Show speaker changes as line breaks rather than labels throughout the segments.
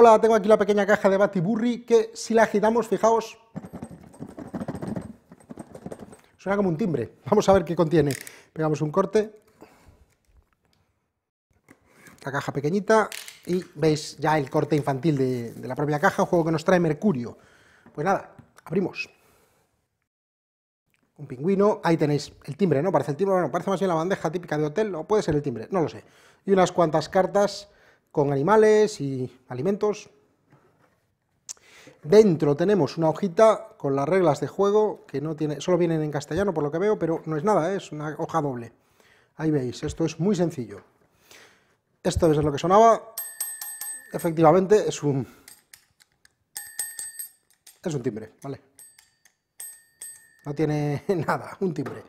Hola, tengo aquí la pequeña caja de Batiburri que si la agitamos, fijaos, suena como un timbre. Vamos a ver qué contiene. Pegamos un corte. La caja pequeñita y veis ya el corte infantil de, la propia caja, un juego que nos trae Mercurio. Pues nada, abrimos un pingüino, ahí tenéis el timbre, ¿no? Parece el timbre, bueno, parece más bien la bandeja típica de hotel, o puede ser el timbre, no lo sé. Y unas cuantas cartas con animales y alimentos. Dentro tenemos una hojita con las reglas de juego, que no tiene, solo vienen en castellano por lo que veo, pero no es nada, ¿eh? es una hoja doble. Ahí veis, esto es muy sencillo. Esto es lo que sonaba. Efectivamente, es un. Es un timbre, ¿vale? No tiene nada, un timbre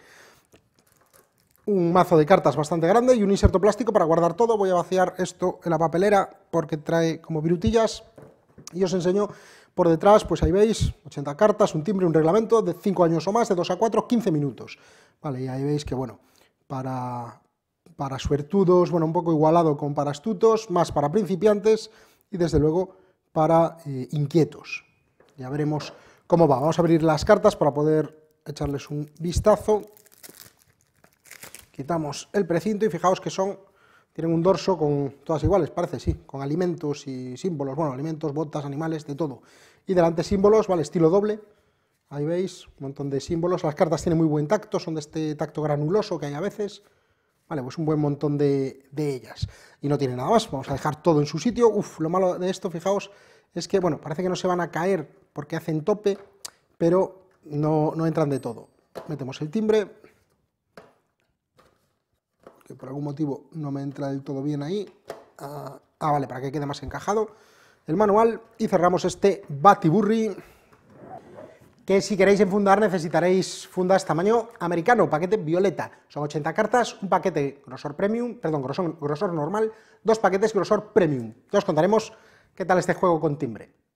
un mazo de cartas bastante grande y un inserto plástico para guardar todo. Voy a vaciar esto en la papelera porque trae como virutillas y os enseño por detrás, pues ahí veis, 80 cartas, un timbre, un reglamento de 5 años o más, de 2 a 4, 15 minutos. Vale, y ahí veis que, bueno, para, para suertudos, bueno, un poco igualado con para astutos, más para principiantes y desde luego para eh, inquietos. Ya veremos cómo va. Vamos a abrir las cartas para poder echarles un vistazo. Quitamos el precinto y fijaos que son, tienen un dorso con todas iguales, parece, sí, con alimentos y símbolos, bueno, alimentos, botas, animales, de todo. Y delante símbolos, vale, estilo doble, ahí veis, un montón de símbolos, las cartas tienen muy buen tacto, son de este tacto granuloso que hay a veces, Vale, pues un buen montón de, ellas. Y no tiene nada más, vamos a dejar todo en su sitio. Uf, lo malo de esto, fijaos, es que, bueno, parece que no se van a caer porque hacen tope, pero no, no entran de todo. Metemos el timbre, que por algún motivo no me entra del todo bien ahí. Ah, ah, vale, para que quede más encajado el manual y cerramos este batiburri que si queréis enfundar necesitaréis fundas tamaño americano, paquete violeta. Son 80 cartas, un paquete grosor premium, perdón, grosor, grosor normal, dos paquetes grosor premium. Ya os contaremos qué tal este juego con timbre.